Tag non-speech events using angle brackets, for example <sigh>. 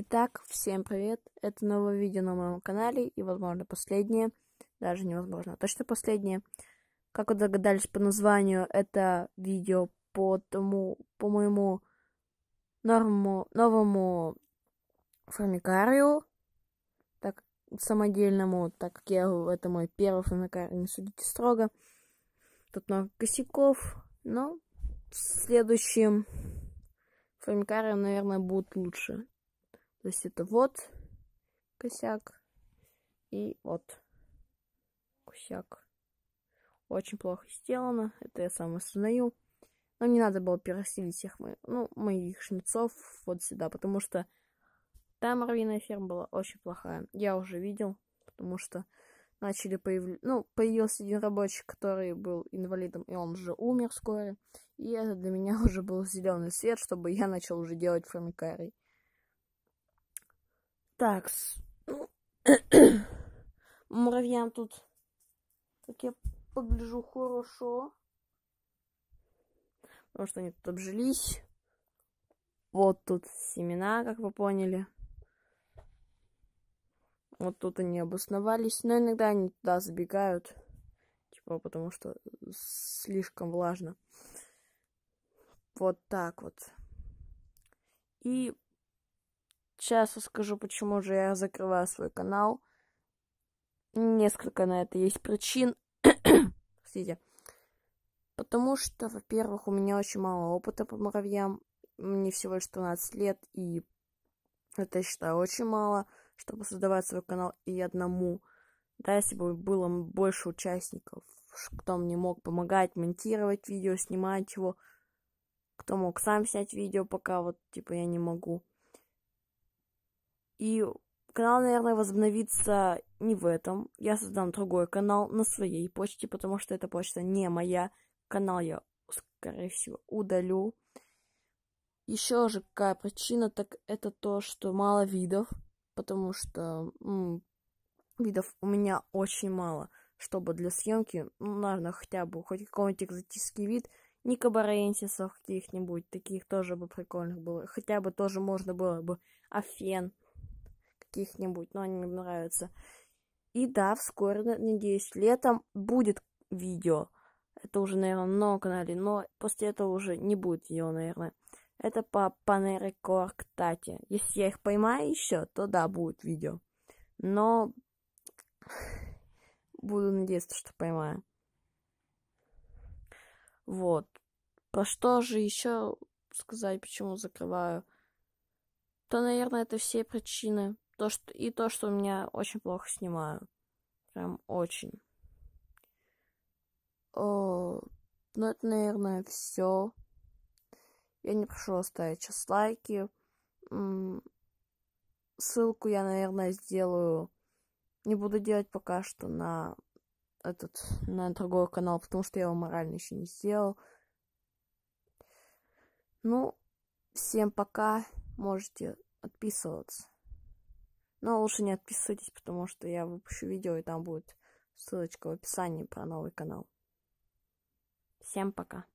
Итак, всем привет, это новое видео на моем канале и, возможно, последнее, даже невозможно, а точно последнее. Как вы догадались по названию, это видео по тому, по моему норму, новому формикарию, так, самодельному, так как я, это мой первый формикарий, не судите строго. Тут много косяков, но в следующем формикарии, наверное, будет лучше. То есть это вот косяк и вот косяк. Очень плохо сделано. Это я сам установил. Но не надо было переселить всех моих, ну, моих шнецов вот сюда, потому что там рвиная ферма была очень плохая. Я уже видел, потому что начали появляться... Ну, появился один рабочий, который был инвалидом, и он уже умер вскоре. И это для меня <laughs> уже был зеленый свет, чтобы я начал уже делать формикарий. Так, ну, <clears throat> муравьям тут, как я погляжу, хорошо. Потому что они тут обжились. Вот тут семена, как вы поняли. Вот тут они обосновались. Но иногда они туда забегают. Типа, потому что слишком влажно. Вот так вот. И Сейчас скажу, почему же я закрываю свой канал. Несколько на это есть причин. <coughs> Простите. Потому что, во-первых, у меня очень мало опыта по муравьям. Мне всего лишь 13 лет, и это, я считаю, очень мало, чтобы создавать свой канал и одному. Да, если бы было больше участников, кто мне мог помогать монтировать видео, снимать его, кто мог сам снять видео, пока вот, типа, я не могу. И канал, наверное, возобновится не в этом. Я создам другой канал на своей почте, потому что эта почта не моя. Канал я, скорее всего, удалю. Еще же какая причина, так это то, что мало видов, потому что м- видов у меня очень мало, чтобы для съемки, ну, наверное, хотя бы хоть какой-нибудь экзотический вид, не кабаренсисов каких-нибудь, таких тоже бы прикольных было, хотя бы тоже можно было бы афен, каких-нибудь, но они мне нравятся. И да, вскоре, надеюсь, летом будет видео. Это уже, наверное, на канале, но после этого уже не будет ее, наверное. Это по Panera кстати. Если я их поймаю еще, то да, будет видео. Но буду надеяться, что поймаю. Вот. Про что же еще сказать, почему закрываю? То, наверное, это все причины. То, что, и то, что у меня очень плохо снимаю. Прям очень. О, э, ну, это, наверное, все. Я не прошу оставить сейчас лайки. Ссылку я, наверное, сделаю. Не буду делать пока что на этот, на другой канал, потому что я его морально еще не сделал. Ну, всем пока. Можете отписываться. Но лучше не отписывайтесь, потому что я выпущу видео, и там будет ссылочка в описании про новый канал. Всем пока.